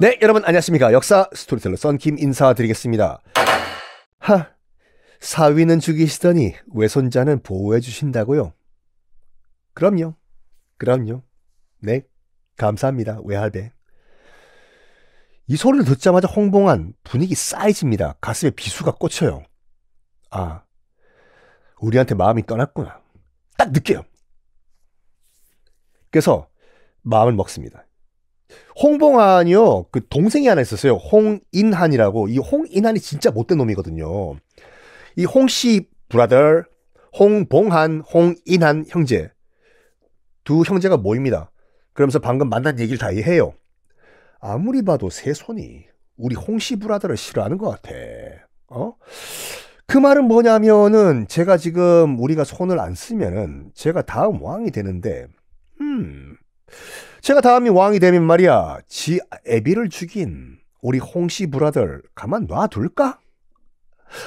네, 여러분 안녕하십니까. 역사 스토리텔러 썬 김 인사드리겠습니다. 하, 사위는 죽이시더니 외손자는 보호해 주신다고요? 그럼요. 그럼요. 네, 감사합니다. 외할배. 이 소리를 듣자마자 홍봉한 분위기 싸이집니다 가슴에 비수가 꽂혀요. 아, 우리한테 마음이 떠났구나. 딱 느껴요. 그래서 마음을 먹습니다. 홍봉한이요. 그 동생이 하나 있었어요. 홍인한이라고. 이 홍인한이 진짜 못된 놈이거든요. 이 홍씨 브라더, 홍봉한, 홍인한 형제. 두 형제가 모입니다. 그러면서 방금 만난 얘기를 다 해요. 아무리 봐도 세 손이 우리 홍씨 브라더을 싫어하는 것 같아. 어? 그 말은 뭐냐면은 제가 지금 우리가 손을 안 쓰면은 제가 다음 왕이 되는데, 음. 제가 다음이 왕이 되면 말이야 지 애비를 죽인 우리 홍씨 브라들 가만 놔둘까?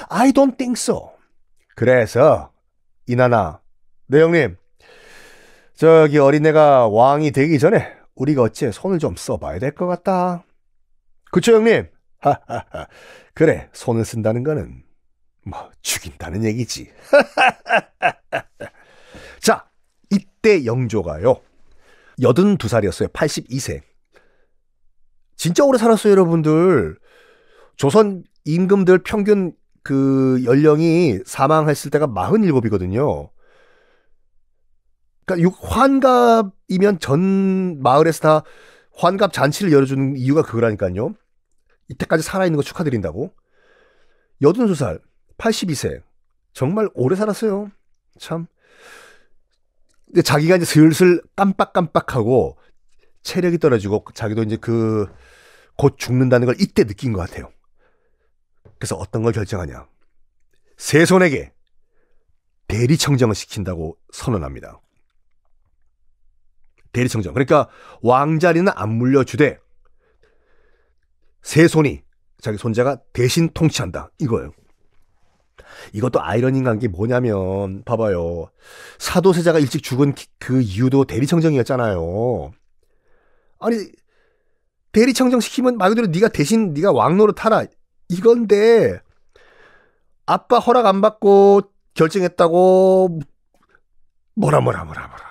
I don't think so. 그래서 이나나 네 형님 저기 어린애가 왕이 되기 전에 우리가 어째 손을 좀 써봐야 될 것 같다. 그쵸 형님? 하하하. 그래 손을 쓴다는 거는 뭐 죽인다는 얘기지. 자 이때 영조가요. 82살이었어요. 82세. 진짜 오래 살았어요, 여러분들. 조선 임금들 평균 그 연령이 사망했을 때가 47이거든요. 그러니까 환갑이면 전 마을에서 다 환갑 잔치를 열어주는 이유가 그거라니까요. 이때까지 살아있는 거 축하드린다고. 82살, 82세. 정말 오래 살았어요. 참. 근데 자기가 이제 슬슬 깜빡깜빡하고 체력이 떨어지고 자기도 이제 그 곧 죽는다는 걸 이때 느낀 것 같아요. 그래서 어떤 걸 결정하냐. 세손에게 대리청정을 시킨다고 선언합니다. 대리청정. 그러니까 왕자리는 안 물려주되 세손이 자기 손자가 대신 통치한다. 이거예요. 이것도 아이러니인 게 뭐냐면 봐봐요. 사도세자가 일찍 죽은 그 이유도 대리청정이었잖아요. 아니 대리청정 시키면 말 그대로 네가 대신 네가 왕노를 타라 이건데 아빠 허락 안 받고 결정했다고 뭐라 뭐라 뭐라 뭐라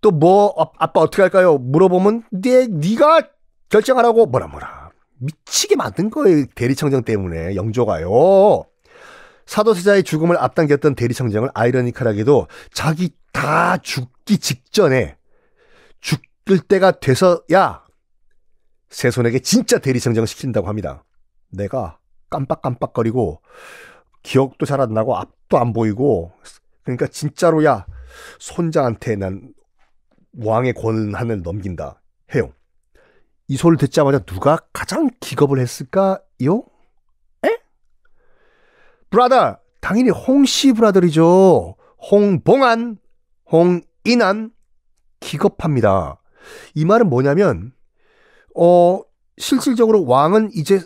또 뭐 아, 아빠 어떻게 할까요 물어보면 네 네가 결정하라고 뭐라 뭐라 미치게 만든 거예요. 대리청정 때문에 영조가요. 사도세자의 죽음을 앞당겼던 대리청정을 아이러니컬하게도 자기 다 죽기 직전에 죽을 때가 돼서야 세손에게 진짜 대리청정 을 시킨다고 합니다. 내가 깜빡깜빡거리고 기억도 잘 안 나고 앞도 안 보이고 그러니까 진짜로야 손자한테 난 왕의 권한을 넘긴다 해요. 이 소리를 듣자마자 누가 가장 기겁을 했을까요? 에? 브라더! 당연히 홍씨 브라더이죠. 홍봉안, 홍인안, 기겁합니다. 이 말은 뭐냐면, 어, 실질적으로 왕은 이제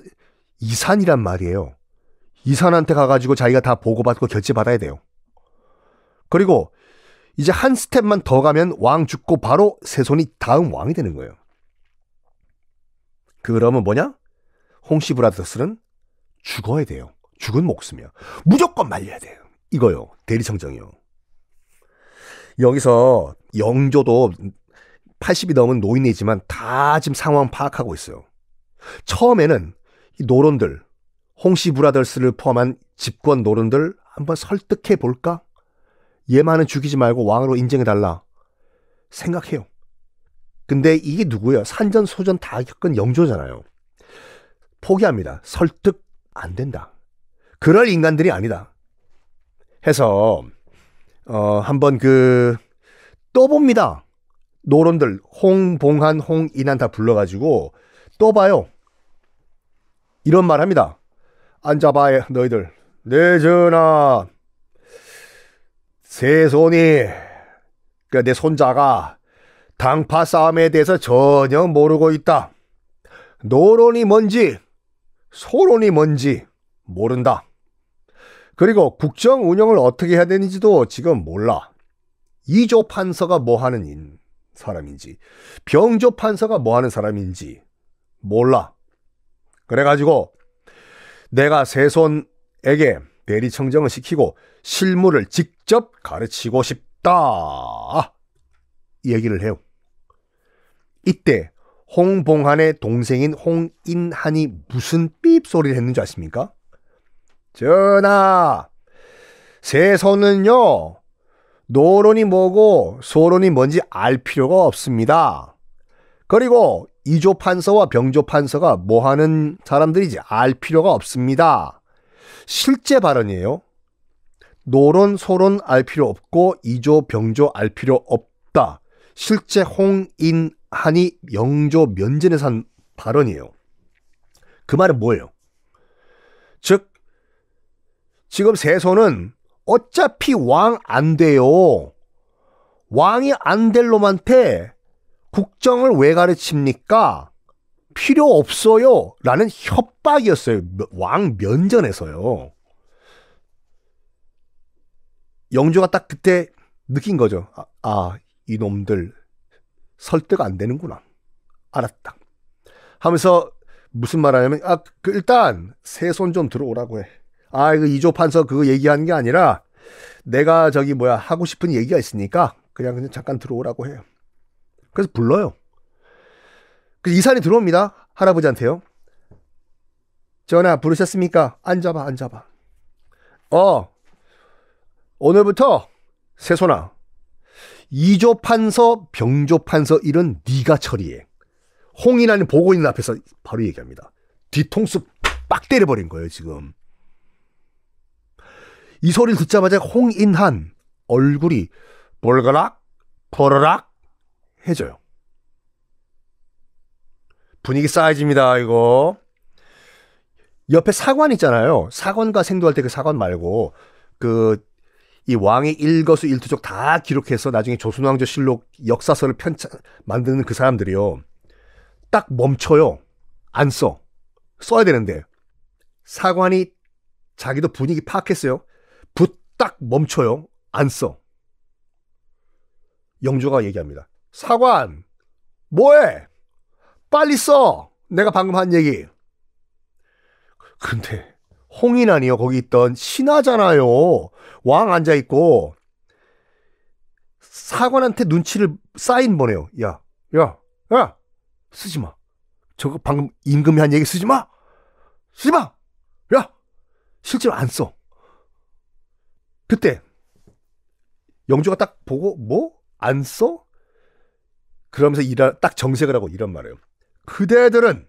이산이란 말이에요. 이산한테 가가지고 자기가 다 보고받고 결제받아야 돼요. 그리고 이제 한 스텝만 더 가면 왕 죽고 바로 세손이 다음 왕이 되는 거예요. 그러면 뭐냐? 홍시 브라더스는 죽어야 돼요. 죽은 목숨이야. 무조건 말려야 돼요. 이거요. 대리청정이요. 여기서 영조도 80이 넘은 노인이지만 다 지금 상황 파악하고 있어요. 처음에는 이 노론들, 홍시 브라더스를 포함한 집권 노론들 한번 설득해 볼까? 얘만은 죽이지 말고 왕으로 인정해 달라. 생각해요. 근데 이게 누구예요? 산전 소전 다 겪은 영조잖아요. 포기합니다. 설득 안 된다. 그럴 인간들이 아니다. 해서 어 한번 그또 봅니다. 노론들 홍봉한 홍인한 다 불러가지고 또 봐요. 이런 말 합니다. 앉아봐 요 너희들. 그러니까 내 네, 전하 세 손이 그내 러니까 손자가 당파 싸움에 대해서 전혀 모르고 있다. 노론이 뭔지, 소론이 뭔지 모른다. 그리고 국정 운영을 어떻게 해야 되는지도 지금 몰라. 이조 판서가 뭐 하는 사람인지, 병조 판서가 뭐 하는 사람인지 몰라. 그래가지고 내가 세손에게 대리청정을 시키고 실무를 직접 가르치고 싶다. 얘기를 해요. 이때 홍봉한의 동생인 홍인한이 무슨 삐입 소리를 했는지 아십니까? 전하, 세선은요, 노론이 뭐고 소론이 뭔지 알 필요가 없습니다. 그리고 이조판서와 병조판서가 뭐 하는 사람들이지 알 필요가 없습니다. 실제 발언이에요. 노론, 소론 알 필요 없고 이조, 병조 알 필요 없다. 실제 홍인, 한이 영조 면전에서 한 발언이에요. 그 말은 뭐예요? 즉, 지금 세손은 어차피 왕 안 돼요. 왕이 안 될 놈한테 국정을 왜 가르칩니까? 필요 없어요. 라는 협박이었어요. 왕 면전에서요. 영조가 딱 그때 느낀 거죠. 아, 아 이놈들 설득 안 되는구나. 알았다. 하면서 무슨 말 하냐면, 아, 그 일단 새손좀 들어오라고 해. 아, 이거 이조 판서 그거 얘기하는 게 아니라 내가 저기 뭐야 하고 싶은 얘기가 있으니까 그냥 그냥 잠깐 들어오라고 해요. 그래서 불러요. 그 이산이 들어옵니다. 할아버지한테요. 전화 부르셨습니까? 앉아봐, 앉아봐. 어, 오늘부터 세손아, 이조 판서, 병조 판서 이런 네가 처리해. 홍인하는 보고 있는 앞에서 바로 얘기합니다. 뒤통수 빡 때려버린 거예요, 지금. 이 소리를 듣자마자 홍인한 얼굴이 볼거락 버러락 해져요. 분위기 싸해집니다, 이거. 옆에 사관 있잖아요. 사관과 생도할 때 그 사관 말고, 그, 이 왕의 일거수 일투족 다 기록해서 나중에 조선왕조 실록 역사서를 편찬 만드는 그 사람들이요. 딱 멈춰요. 안 써. 써야 되는데. 사관이 자기도 분위기 파악했어요. 부 딱 멈춰요. 안 써. 영조가 얘기합니다. 사관, 뭐해? 빨리 써! 내가 방금 한 얘기. 근데, 홍인아니요. 거기 있던 신하잖아요. 왕 앉아 있고 사관한테 눈치를 쌓인 보내요. 야, 야, 야, 쓰지 마. 저거 방금 임금이 한 얘기 쓰지 마. 쓰지 마. 야, 실제로 안 써. 그때 영주가 딱 보고 뭐 안 써? 그러면서 일하, 딱 정색을 하고 이런 말이에요. 그대들은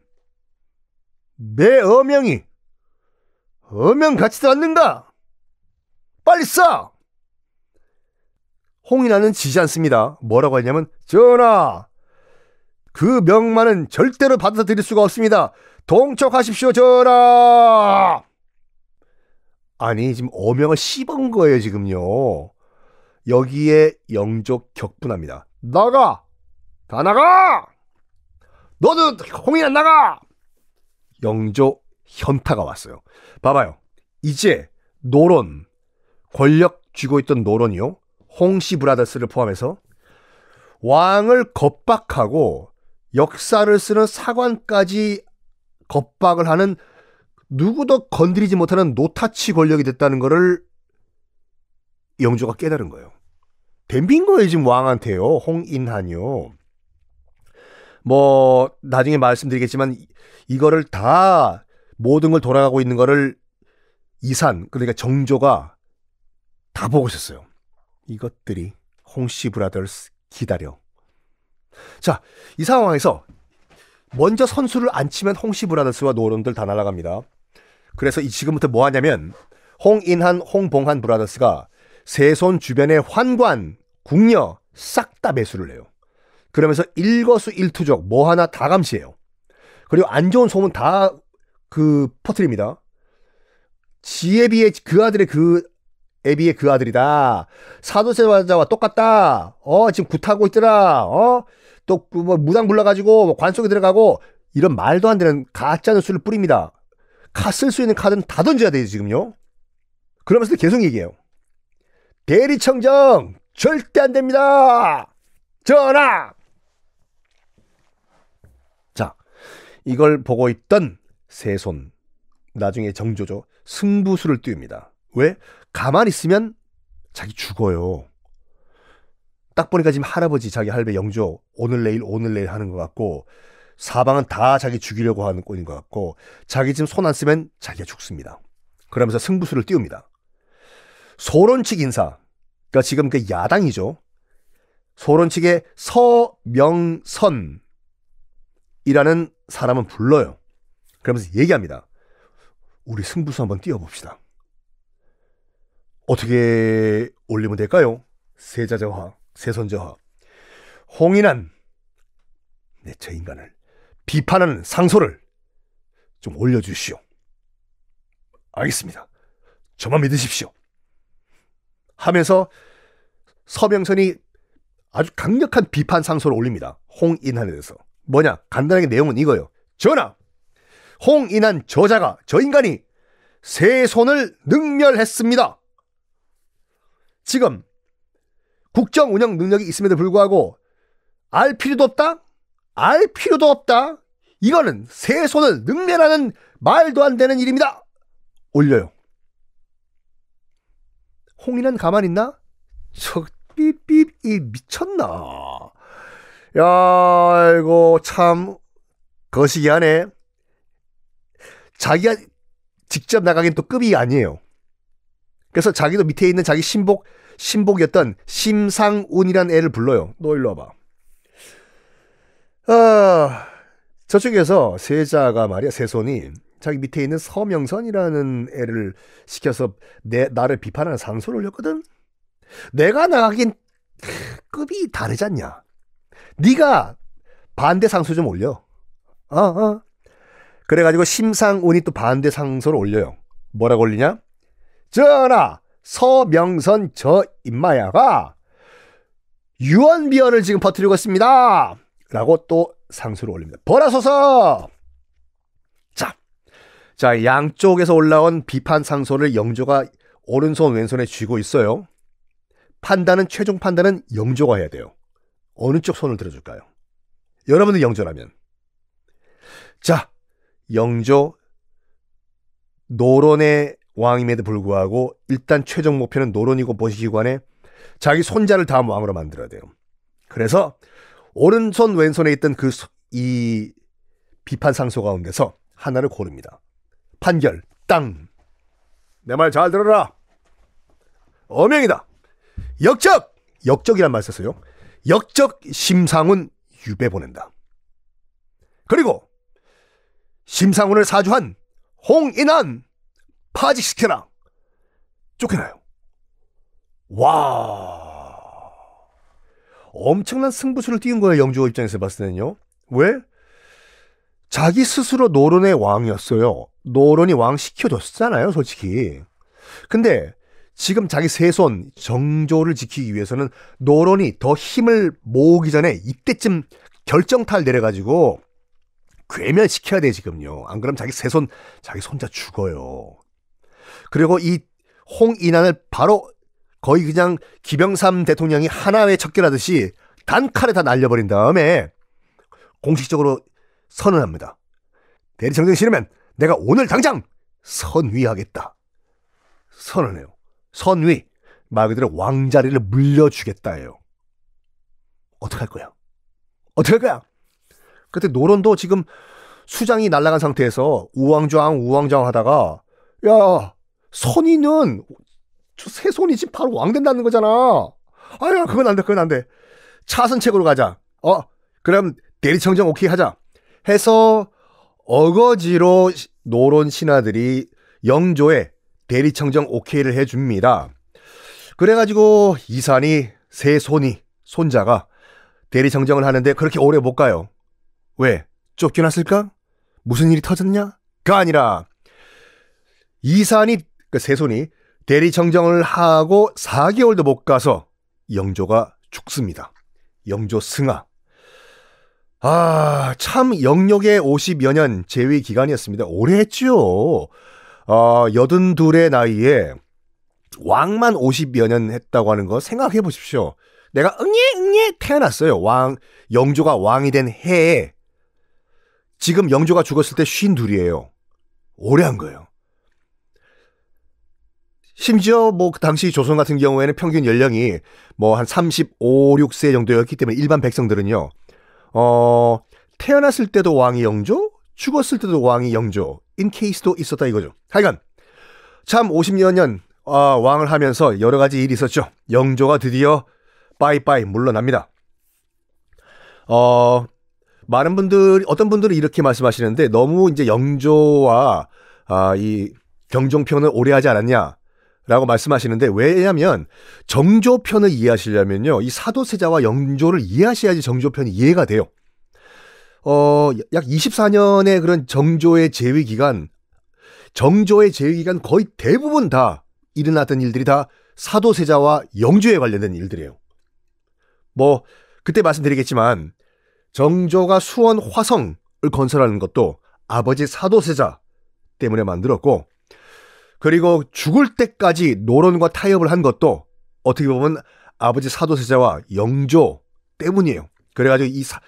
내 어명이 어명 같지도 않는가? 빨리 쏴! 홍인아는 지지 않습니다. 뭐라고 하냐면 전하! 그 명만은 절대로 받아들일 수가 없습니다. 동척하십시오, 전하! 아니, 지금 어명을 씹은 거예요, 지금요. 여기에 영족 격분합니다. 나가! 다 나가! 너도 홍이나 나가! 영조 현타가 왔어요. 봐봐요. 이제 노론, 권력 쥐고 있던 노론이요. 홍씨 브라더스를 포함해서 왕을 겁박하고 역사를 쓰는 사관까지 겁박을 하는 누구도 건드리지 못하는 노타치 권력이 됐다는 거를 영조가 깨달은 거예요. 덤빈 거예요, 지금 왕한테요. 홍인한이요. 뭐, 나중에 말씀드리겠지만, 이거를 다 모든 걸 돌아가고 있는 거를 이산 그러니까 정조가 다 보고 있었어요. 이것들이 홍씨 브라더스 기다려. 자, 이 상황에서 먼저 선수를 안 치면 홍씨 브라더스와 노론들 다 날아갑니다. 그래서 이 지금부터 뭐 하냐면 홍인한, 홍봉한 브라더스가 세손 주변의 환관, 궁녀 싹 다 매수를 해요. 그러면서 일거수 일투족 뭐 하나 다 감시해요. 그리고 안 좋은 소문 다그 퍼트립니다. 지에 비해 그 아들의 그 에비의 그 아들이다. 사도세 자와 똑같다. 어, 지금 구타하고 있더라. 어, 또뭐 그 무당 불러가지고 뭐 관 속에 들어가고 이런 말도 안 되는 가짜는 수를 뿌립니다. 쓸 수 있는 카드는 다 던져야 돼요, 지금요. 그러면서도 계속 얘기해요. 대리청정 절대 안 됩니다. 전화 자, 이걸 보고 있던 세손, 나중에 정조죠. 승부수를 띄웁니다. 왜? 가만히 있으면 자기 죽어요. 딱 보니까 지금 할아버지, 자기 할배, 영조 오늘 내일 오늘 내일 하는 것 같고 사방은 다 자기 죽이려고 하는 꼴인 것 같고 자기 지금 손 안 쓰면 자기가 죽습니다. 그러면서 승부수를 띄웁니다. 소론 측 인사, 그러니까 지금 그 야당이죠. 소론 측의 서명선이라는 사람은 불러요. 그러면서 얘기합니다. 우리 승부수 한번 띄워봅시다. 어떻게 올리면 될까요? 세자저하, 세선저하. 홍인한, 내저 네, 인간을 비판하는 상소를 좀 올려주시오. 알겠습니다. 저만 믿으십시오. 하면서 서명선이 아주 강력한 비판 상소를 올립니다. 홍인한에 대해서. 뭐냐? 간단하게 내용은 이거예요. 전하! 홍인한 저자가 저 인간이 세 손을 능멸했습니다. 지금 국정 운영 능력이 있음에도 불구하고 알 필요도 없다? 알 필요도 없다? 이거는 세 손을 능멸하는 말도 안 되는 일입니다. 올려요. 홍인은 가만 있나? 저 삐삐 이 미쳤나? 야 이거 참 거시기하네. 자기가 직접 나가긴 또 급이 아니에요. 그래서 자기도 밑에 있는 자기 신복 신복이었던 심상운이라는 애를 불러요. 너 일로 와봐. 아, 저쪽에서 세자가 말이야 세손이 자기 밑에 있는 서명선이라는 애를 시켜서 내 나를 비판하는 상소를 올렸거든 내가 나가긴 급이 다르지 않냐. 네가 반대 상소 좀 올려. 어, 어. 그래가지고 심상운이 또 반대 상소를 올려요. 뭐라고 올리냐? 전하 서명선 저 임마야가 유언비언을 지금 퍼뜨리고 있습니다. 라고 또상소를 올립니다. 벌어서서 자, 자, 양쪽에서 올라온 비판 상소를 영조가 오른손 왼손에 쥐고 있어요. 판단은, 최종 판단은 영조가 해야 돼요. 어느 쪽 손을 들어줄까요? 여러분들 영조라면. 자, 영조 노론의 왕임에도 불구하고 일단 최종 목표는 노론이고 모시기관에 자기 손자를 다음 왕으로 만들어야 돼요. 그래서 오른손 왼손에 있던 그 이 비판 상소 가운데서 하나를 고릅니다. 판결 땅. 내 말 잘 들어라. 어명이다. 역적 역적이란 말 썼어요. 역적 심상훈 유배 보낸다. 그리고 심상훈을 사주한 홍인환 파직시켜라. 쫓겨나요. 와. 엄청난 승부수를 띄운 거예요. 영주호 입장에서 봤을 때는요. 왜? 자기 스스로 노론의 왕이었어요. 노론이 왕 시켜줬잖아요, 솔직히. 근데 지금 자기 세손 정조를 지키기 위해서는 노론이 더 힘을 모으기 전에 이때쯤 결정탈 내려가지고 괴멸시켜야 돼 지금요. 안 그러면 자기 세손 자기 손자 죽어요. 그리고 이 홍인환을 바로 거의 그냥 기병삼 대통령이 하나의 척결하듯이 단칼에 다 날려버린 다음에 공식적으로 선언합니다. 대리정쟁 싫으면 내가 오늘 당장 선위하겠다. 선언해요. 선위. 말 그대로 왕자리를 물려주겠다예요. 어떡할 거야? 어떡할 거야? 그때 노론도 지금 수장이 날라간 상태에서 우왕좌왕 우왕좌왕 하다가 야 선이는 새 손이 지금 바로 왕 된다는 거잖아. 아야 그건 안 돼, 그건 안 돼. 차선책으로 가자. 어, 그럼 대리청정 오케이 하자. 해서 어거지로 노론 신하들이 영조에 대리청정 오케이를 해줍니다. 그래가지고 이산이 새 손이 손자가 대리청정을 하는데 그렇게 오래 못 가요. 왜? 쫓겨났을까? 무슨 일이 터졌냐? 가 아니라 이산이 그 그러니까 세손이 대리 청정을 하고 4개월도 못 가서 영조가 죽습니다. 영조 승하. 아, 참 영역의 50여 년 재위 기간이었습니다. 오래 했죠 어, 아, 여든 둘의 나이에 왕만 50여 년 했다고 하는 거 생각해 보십시오. 내가 응예 응예 태어났어요. 왕 영조가 왕이 된 해에 지금 영조가 죽었을 때 52이에요. 오래 한 거예요. 심지어 뭐그 당시 조선 같은 경우에는 평균 연령이 뭐 한 35, 6세 정도였기 때문에 일반 백성들은요. 어, 태어났을 때도 왕이 영조, 죽었을 때도 왕이 영조, 인 케이스도 있었다 이거죠. 하여간 참 50여 년 아, 왕을 하면서 여러 가지 일이 있었죠. 영조가 드디어 빠이빠이 물러납니다. 어, 많은 분들이 어떤 분들은 이렇게 말씀하시는데 너무 이제 영조와 아, 이 경종편을 오래 하지 않았냐. 라고 말씀하시는데 왜냐하면 정조편을 이해하시려면요 이 사도세자와 영조를 이해하셔야지 정조편이 이해가 돼요. 어 약 24년의 그런 정조의 재위 기간, 정조의 재위 기간 거의 대부분 다 일어났던 일들이 다 사도세자와 영조에 관련된 일들이에요. 뭐 그때 말씀드리겠지만 정조가 수원 화성을 건설하는 것도 아버지 사도세자 때문에 만들었고 그리고 죽을 때까지 노론과 타협을 한 것도 어떻게 보면 아버지 사도세자와 영조 때문이에요. 그래가지고 이 사,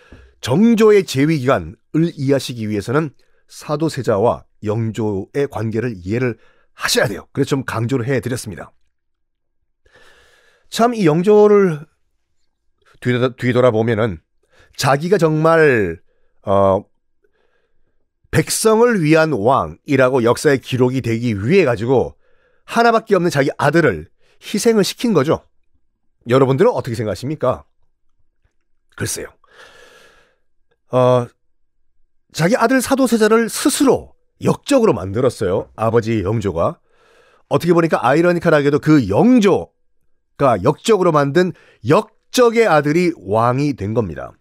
정조의 재위 기간을 이해하시기 위해서는 사도세자와 영조의 관계를 이해를 하셔야 돼요. 그래서 좀 강조를 해드렸습니다. 참 이 영조를 뒤돌아보면은 자기가 정말 어 백성을 위한 왕이라고 역사에 기록이 되기 위해 가지고 하나밖에 없는 자기 아들을 희생을 시킨 거죠. 여러분들은 어떻게 생각하십니까? 글쎄요. 어, 자기 아들 사도세자를 스스로 역적으로 만들었어요. 아버지 영조가. 어떻게 보니까 아이러니컬하게도 그 영조가 역적으로 만든 역적의 아들이 왕이 된 겁니다.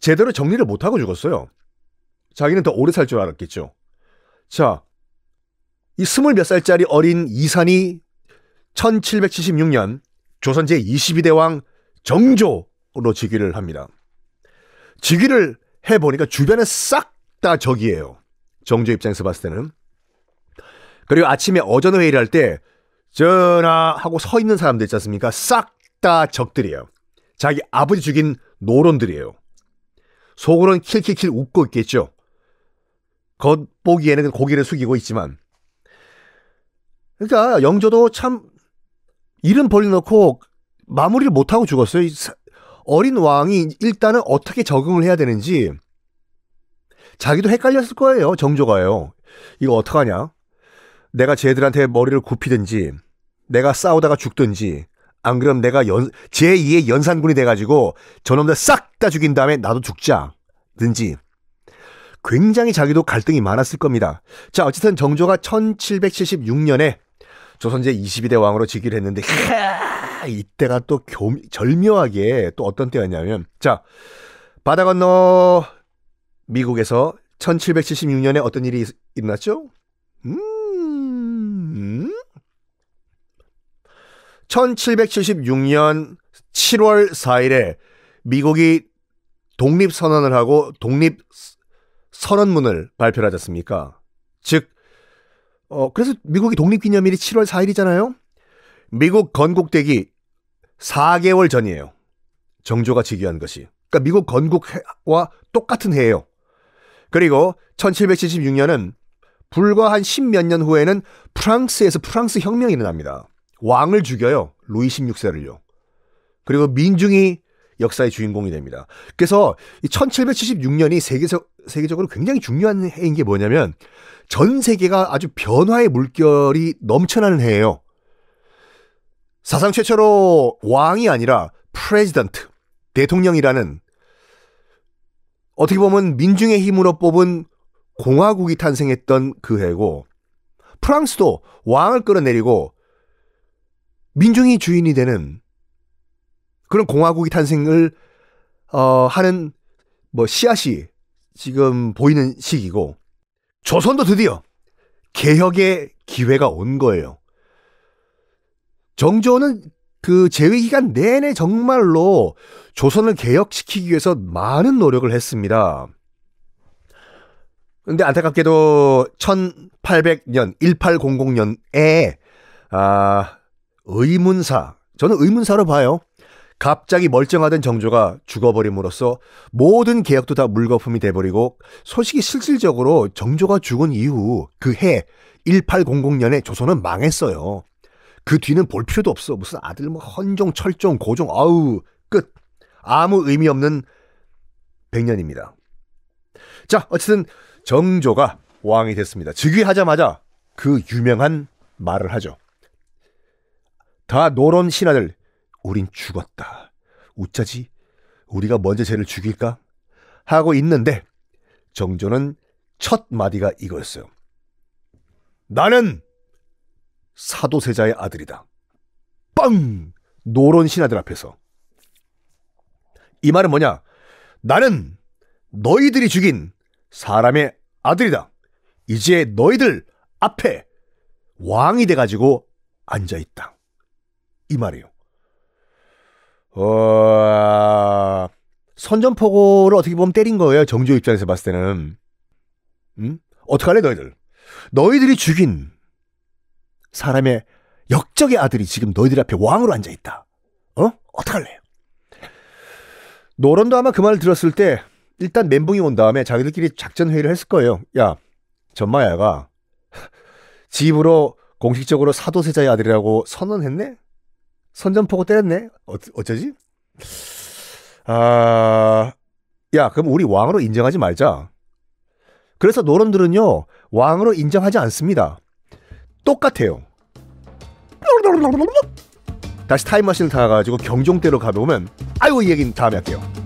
제대로 정리를 못하고 죽었어요. 자기는 더 오래 살 줄 알았겠죠. 자, 이 스물 몇 살짜리 어린 이산이 1776년 조선 제22대 왕 정조로 즉위를 합니다. 즉위를 해보니까 주변에 싹 다 적이에요. 정조 입장에서 봤을 때는. 그리고 아침에 어전회의를 할 때, 전하 하고 서 있는 사람들 있지 않습니까? 싹 다 적들이에요. 자기 아버지 죽인 노론들이에요. 속으로는 킬킬킬 웃고 있겠죠. 겉보기에는 고개를 숙이고 있지만. 그러니까 영조도 참 이름 벌려놓고 마무리를 못하고 죽었어요. 어린 왕이 일단은 어떻게 적응을 해야 되는지 자기도 헷갈렸을 거예요. 정조가요. 이거 어떡하냐? 내가 쟤들한테 머리를 굽히든지 내가 싸우다가 죽든지 안 그럼 내가 연, 제2의 연산군이 돼가지고 저놈들 싹 죽다 죽인 다음에 나도 죽자든지 굉장히 자기도 갈등이 많았을 겁니다. 자, 어쨌든 정조가 1776년에 조선제 22대 왕으로 즉위를 했는데 이때가 또 절묘하게 또 어떤 때였냐면 자, 바다 건너 미국에서 1776년에 어떤 일이 일어났죠? 음. 1776년 7월 4일에 미국이 독립 선언을 하고 독립 선언문을 발표를 하지 않습니까? 즉, 어, 그래서 미국이 독립기념일이 7월 4일이잖아요? 미국 건국되기 4개월 전이에요. 정조가 즉위한 것이. 그러니까 미국 건국와 똑같은 해예요. 그리고 1776년은 불과 한 십몇 년 후에는 프랑스에서 프랑스 혁명이 일어납니다. 왕을 죽여요. 루이 16세를요. 그리고 민중이 역사의 주인공이 됩니다. 그래서 1776년이 세계적, 세계적으로 굉장히 중요한 해인 게 뭐냐면 전 세계가 아주 변화의 물결이 넘쳐나는 해예요. 사상 최초로 왕이 아니라 프레지던트, 대통령이라는 어떻게 보면 민중의 힘으로 뽑은 공화국이 탄생했던 그 해고 프랑스도 왕을 끌어내리고 민중이 주인이 되는 그런 공화국이 탄생을 어 하는 뭐 씨앗이 지금 보이는 시기고 조선도 드디어 개혁의 기회가 온 거예요. 정조는 그 재위 기간 내내 정말로 조선을 개혁시키기 위해서 많은 노력을 했습니다. 근데 안타깝게도 1800년, 1800년에 아, 의문사. 저는 의문사로 봐요. 갑자기 멀쩡하던 정조가 죽어버림으로써 모든 계약도다 물거품이 돼버리고 소식이 실질적으로 정조가 죽은 이후 그 해 1800년에 조선은 망했어요. 그 뒤는 볼 필요도 없어. 무슨 아들 뭐 헌종, 철종, 고종, 아우 끝. 아무 의미 없는 100년입니다. 자, 어쨌든 정조가 왕이 됐습니다. 즉위하자마자 그 유명한 말을 하죠. 다 노론 신하들 우린 죽었다. 웃자지? 우리가 먼저 쟤를 죽일까? 하고 있는데 정조는 첫 마디가 이거였어요. 나는 사도세자의 아들이다. 빵! 노론 신하들 앞에서. 이 말은 뭐냐? 나는 너희들이 죽인 사람의 아들이다. 이제 너희들 앞에 왕이 돼가지고 앉아있다. 이 말이에요. 어... 선전포고를 어떻게 보면 때린 거예요. 정조 입장에서 봤을 때는. 응? 음? 어떡할래 너희들. 너희들이 죽인 사람의 역적의 아들이 지금 너희들 앞에 왕으로 앉아 있다. 어? 어떡할래? 노론도 아마 그 말을 들었을 때 일단 멘붕이 온 다음에 자기들끼리 작전 회의를 했을 거예요. 야, 전마야가 집으로 공식적으로 사도세자의 아들이라고 선언했네? 선전포고 때렸네. 어, 어쩌지? 아, 야, 그럼 우리 왕으로 인정하지 말자. 그래서 노론들은요 왕으로 인정하지 않습니다. 똑같아요. 다시 타임머신을 타가지고 경종대로 가보면, 아이고, 이 얘기는 다음에 할게요.